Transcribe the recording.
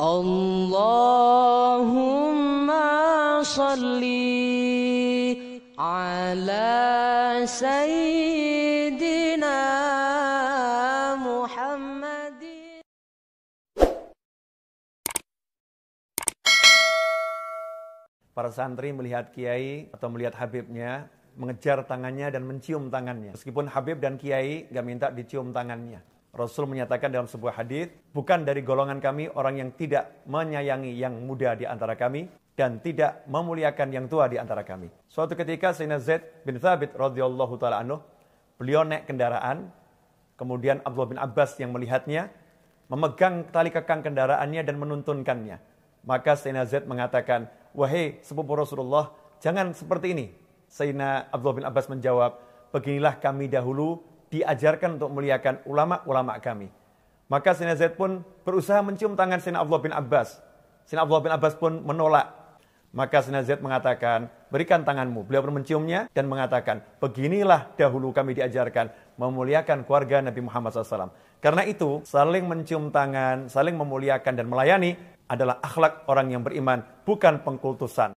Allahumma salli ala sayyidina Para santri melihat kiai atau melihat habibnya mengejar tangannya dan mencium tangannya. Meskipun habib dan kiai gak minta dicium tangannya. Rasul menyatakan dalam sebuah hadis, bukan dari golongan kami orang yang tidak menyayangi yang muda di antara kami dan tidak memuliakan yang tua di antara kami. Suatu ketika Sayyidina Zaid bin Thabit radhiyallahu taala anhu, beliau naik kendaraan, kemudian Abdullah bin Abbas yang melihatnya memegang tali kekang kendaraannya dan menuntunkannya. Maka Sayyidina Zaid mengatakan, "Wahai sepupu Rasulullah, jangan seperti ini." Sayyidina Abdullah bin Abbas menjawab, "Beginilah kami dahulu diajarkan untuk muliakan ulama-ulama kami. Maka Sina Zaid pun berusaha mencium tangan Sina Abdullah bin Abbas. Sina Abdullah bin Abbas pun menolak. Maka Sina Zaid mengatakan, berikan tanganmu. Beliau pun menciumnya dan mengatakan, beginilah dahulu kami diajarkan memuliakan keluarga Nabi Muhammad SAW. Karena itu, saling mencium tangan, saling memuliakan dan melayani adalah akhlak orang yang beriman, bukan pengkultusan.